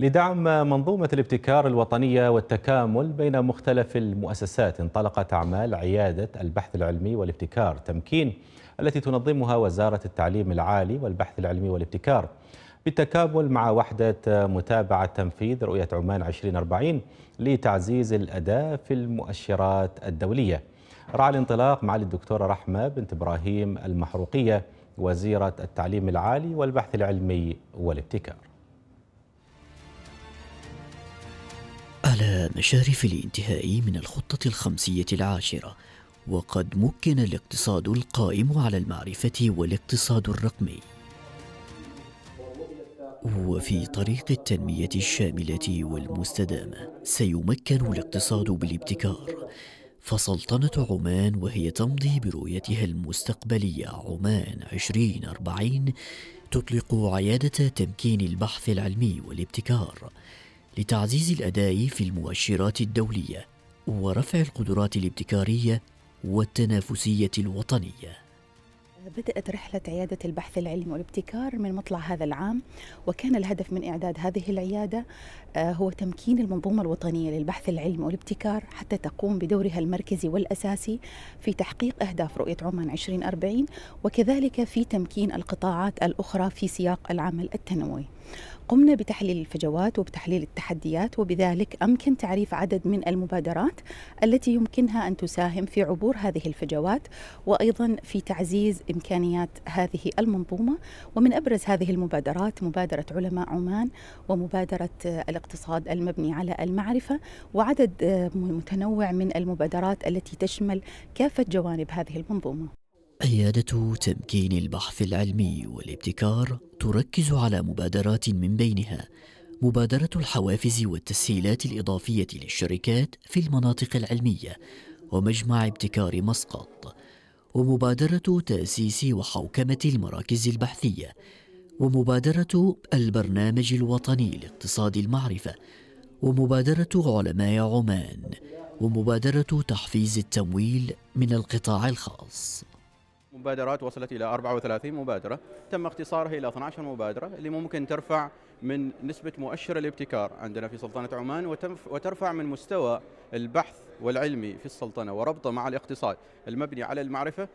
لدعم منظومة الابتكار الوطنية والتكامل بين مختلف المؤسسات انطلقت أعمال عيادة البحث العلمي والابتكار تمكين التي تنظمها وزارة التعليم العالي والبحث العلمي والابتكار بالتكامل مع وحدة متابعة تنفيذ رؤية عمان 2040 لتعزيز الأداء في المؤشرات الدولية رعى الانطلاق معالي الدكتورة رحمة بنت إبراهيم المحروقية وزيرة التعليم العالي والبحث العلمي والابتكار على مشارف الانتهاء من الخطة الخمسية العاشرة وقد مكن الاقتصاد القائم على المعرفة والاقتصاد الرقمي وفي طريق التنمية الشاملة والمستدامة سيمكن الاقتصاد بالابتكار فسلطنة عمان وهي تمضي برؤيتها المستقبلية عمان 2040 تطلق عيادة تمكين البحث العلمي والابتكار لتعزيز الاداء في المؤشرات الدوليه ورفع القدرات الابتكاريه والتنافسيه الوطنيه بدأت رحلة عيادة البحث العلمي والابتكار من مطلع هذا العام وكان الهدف من إعداد هذه العيادة آه، هو تمكين المنظومة الوطنية للبحث العلمي والابتكار حتى تقوم بدورها المركزي والأساسي في تحقيق أهداف رؤية عمان 2040 وكذلك في تمكين القطاعات الأخرى في سياق العمل التنموي قمنا بتحليل الفجوات وبتحليل التحديات وبذلك أمكن تعريف عدد من المبادرات التي يمكنها أن تساهم في عبور هذه الفجوات وأيضا في تعزيز إمكانيات هذه المنظومة ومن أبرز هذه المبادرات مبادرة علماء عمان ومبادرة الاقتصاد المبني على المعرفة وعدد متنوع من المبادرات التي تشمل كافة جوانب هذه المنظومة عيادة تمكين البحث العلمي والابتكار تركز على مبادرات من بينها مبادرة الحوافز والتسهيلات الإضافية للشركات في المناطق العلمية ومجمع ابتكار مسقط ومبادرة تأسيس وحوكمة المراكز البحثية ومبادرة البرنامج الوطني لاقتصاد المعرفة ومبادرة علماء عمان ومبادرة تحفيز التمويل من القطاع الخاص مبادرات وصلت إلى 34 مبادرة تم اختصارها إلى 12 مبادرة اللي ممكن ترفع من نسبة مؤشر الابتكار عندنا في سلطنة عمان وترفع من مستوى البحث والعلمي في السلطنة وربطه مع الاقتصاد المبني على المعرفة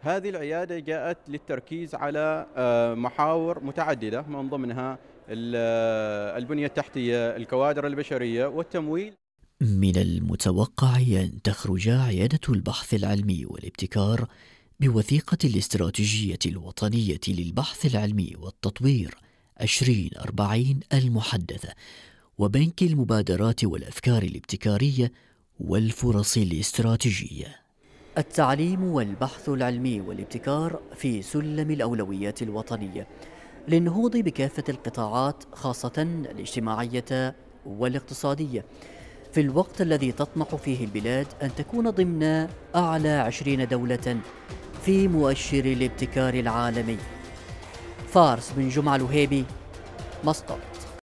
هذه العيادة جاءت للتركيز على آه، محاور متعددة من ضمنها آه، البنية التحتية الكوادر البشرية والتمويل من المتوقع أن تخرج عيادة البحث العلمي والابتكار بوثيقة الاستراتيجية الوطنية للبحث العلمي والتطوير 2040 المحدثة وبنك المبادرات والأفكار الابتكارية والفرص الاستراتيجية التعليم والبحث العلمي والابتكار في سلم الأولويات الوطنية للنهوض بكافة القطاعات خاصة الاجتماعية والاقتصادية في الوقت الذي تطمح فيه البلاد أن تكون ضمن أعلى عشرين دولة في مؤشر الابتكار العالمي فارس بن جمعة الوهيبي مسقط